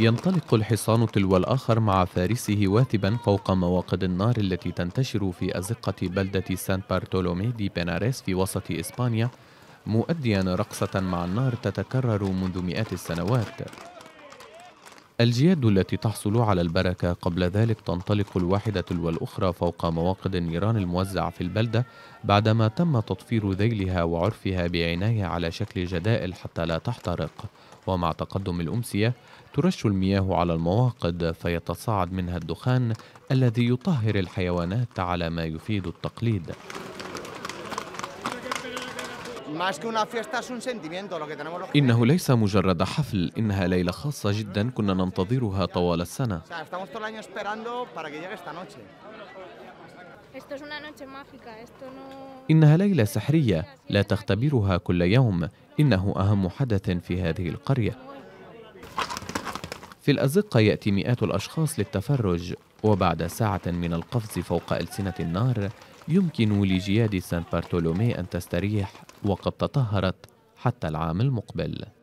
ينطلق الحصان تلو الآخر مع فارسه واثبا فوق مواقد النار التي تنتشر في أزقة بلدة سان بارتولومي دي بناريس في وسط إسبانيا مؤديا رقصة مع النار تتكرر منذ مئات السنوات الجياد التي تحصل على البركة قبل ذلك تنطلق الواحدة والأخرى فوق مواقد النيران الموزع في البلدة بعدما تم تطفير ذيلها وعرفها بعناية على شكل جدائل حتى لا تحترق ومع تقدم الأمسية ترش المياه على المواقد فيتصاعد منها الدخان الذي يطهر الحيوانات على ما يفيد التقليد إنه ليس مجرد حفل إنها ليلة خاصة جدا كنا ننتظرها طوال السنة إنها ليلة سحرية لا تختبرها كل يوم إنه أهم حدث في هذه القرية في الأزقة يأتي مئات الأشخاص للتفرج وبعد ساعة من القفز فوق ألسنة النار يمكن لجياد سان بارتولومي أن تستريح وقد تطهرت حتى العام المقبل